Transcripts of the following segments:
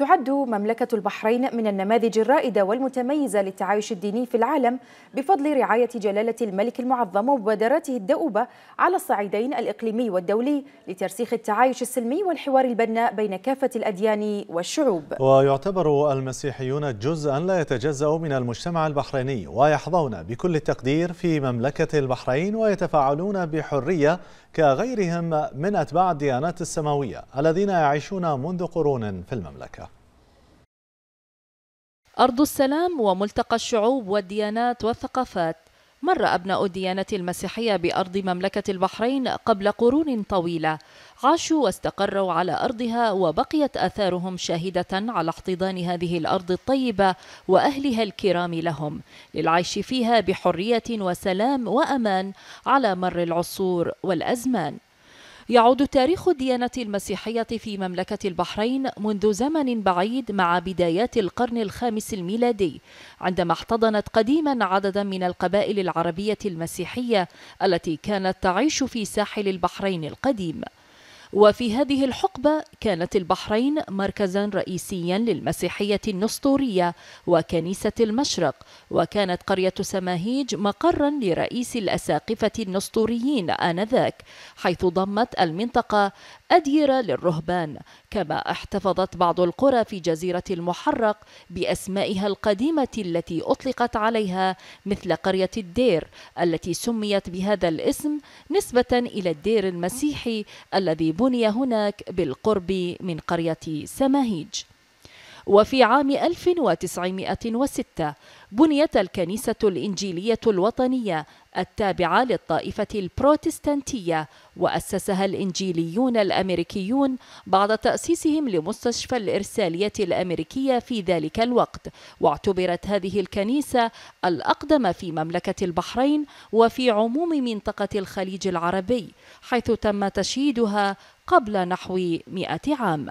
تعد مملكة البحرين من النماذج الرائدة والمتميزة للتعايش الديني في العالم بفضل رعاية جلالة الملك المعظم ومبادراته الدؤوبة على الصعيدين الإقليمي والدولي لترسيخ التعايش السلمي والحوار البناء بين كافة الأديان والشعوب ويعتبر المسيحيون جزءا لا يتجزأ من المجتمع البحريني ويحظون بكل التقدير في مملكة البحرين ويتفاعلون بحرية كغيرهم من أتباع الديانات السماوية الذين يعيشون منذ قرون في المملكة أرض السلام وملتقى الشعوب والديانات والثقافات مر أبناء الديانة المسيحية بأرض مملكة البحرين قبل قرون طويلة عاشوا واستقروا على أرضها وبقيت آثارهم شاهدة على احتضان هذه الأرض الطيبة وأهلها الكرام لهم للعيش فيها بحرية وسلام وأمان على مر العصور والأزمان يعود تاريخ الديانة المسيحية في مملكة البحرين منذ زمن بعيد مع بدايات القرن الخامس الميلادي عندما احتضنت قديما عددا من القبائل العربية المسيحية التي كانت تعيش في ساحل البحرين القديم وفي هذه الحقبة كانت البحرين مركزا رئيسيا للمسيحية النسطورية وكنيسة المشرق وكانت قرية سماهيج مقرا لرئيس الأساقفة النسطوريين آنذاك حيث ضمت المنطقة أديرة للرهبان كما احتفظت بعض القرى في جزيرة المحرق بأسمائها القديمة التي أطلقت عليها مثل قرية الدير التي سميت بهذا الاسم نسبة إلى الدير المسيحي الذي بني هناك بالقرب من قرية سماهيج وفي عام 1906 بنيت الكنيسة الإنجيلية الوطنية التابعة للطائفة البروتستانتية وأسسها الإنجيليون الأمريكيون بعد تأسيسهم لمستشفى الإرسالية الأمريكية في ذلك الوقت واعتبرت هذه الكنيسة الأقدم في مملكة البحرين وفي عموم منطقة الخليج العربي حيث تم تشييدها قبل نحو 100 عام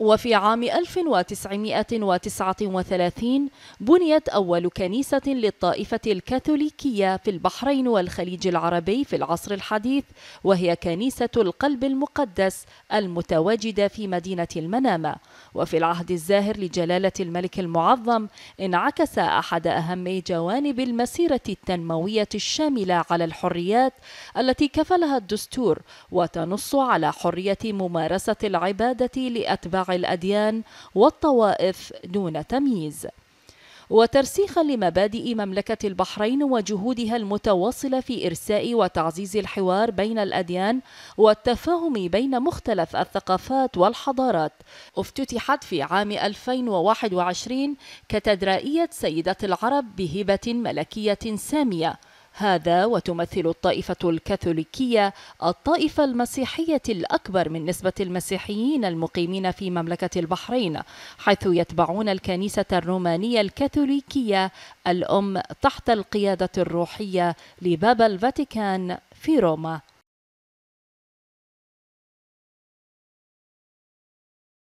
وفي عام 1939 بنيت أول كنيسة للطائفة الكاثوليكية في البحرين والخليج العربي في العصر الحديث وهي كنيسة القلب المقدس المتواجدة في مدينة المنامة وفي العهد الزاهر لجلالة الملك المعظم انعكس أحد أهم جوانب المسيرة التنموية الشاملة على الحريات التي كفلها الدستور وتنص على حرية ممارسة العبادة لأتباع الأديان والطوائف دون تمييز وترسيخا لمبادئ مملكة البحرين وجهودها المتواصلة في إرساء وتعزيز الحوار بين الأديان والتفاهم بين مختلف الثقافات والحضارات افتتحت في عام 2021 كتدرائية سيدة العرب بهبة ملكية سامية هذا وتمثل الطائفة الكاثوليكية الطائفة المسيحية الأكبر من نسبة المسيحيين المقيمين في مملكة البحرين حيث يتبعون الكنيسة الرومانية الكاثوليكية الأم تحت القيادة الروحية لباب الفاتيكان في روما